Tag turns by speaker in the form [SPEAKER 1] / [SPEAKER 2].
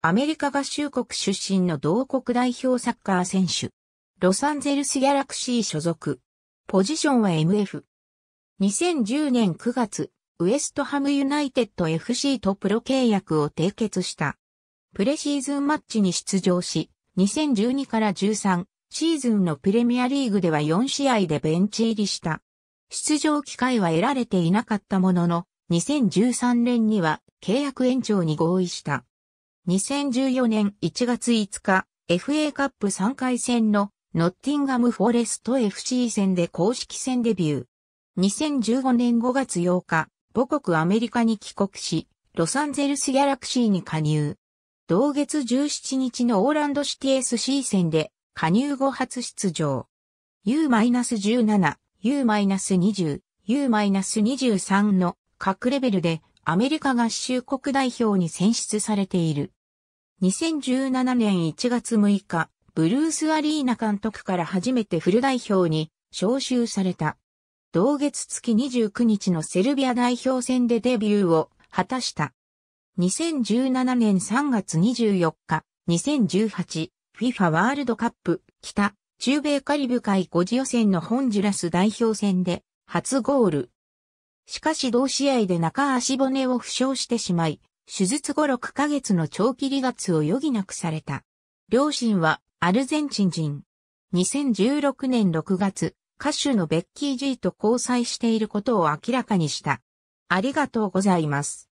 [SPEAKER 1] アメリカ合衆国出身の同国代表サッカー選手。ロサンゼルスギャラクシー所属。ポジションは MF。2010年9月、ウエストハムユナイテッド FC とプロ契約を締結した。プレシーズンマッチに出場し、2012から13シーズンのプレミアリーグでは4試合でベンチ入りした。出場機会は得られていなかったものの、2013年には契約延長に合意した。2014年1月5日、FA カップ3回戦のノッティンガムフォレスト FC 戦で公式戦デビュー。2015年5月8日、母国アメリカに帰国し、ロサンゼルスギャラクシーに加入。同月17日のオーランドシティ SC 戦で加入後初出場。U-17、U-20、U-23 の各レベルでアメリカ合衆国代表に選出されている。2017年1月6日、ブルース・アリーナ監督から初めてフル代表に招集された。同月月29日のセルビア代表戦でデビューを果たした。2017年3月24日、2018、FIFA ワールドカップ、北、中米カリブ海5次予選のホンジュラス代表戦で、初ゴール。しかし同試合で中足骨を負傷してしまい、手術後6ヶ月の長期離脱を余儀なくされた。両親はアルゼンチン人。2016年6月、歌手のベッキー・ジーと交際していることを明らかにした。ありがとうございます。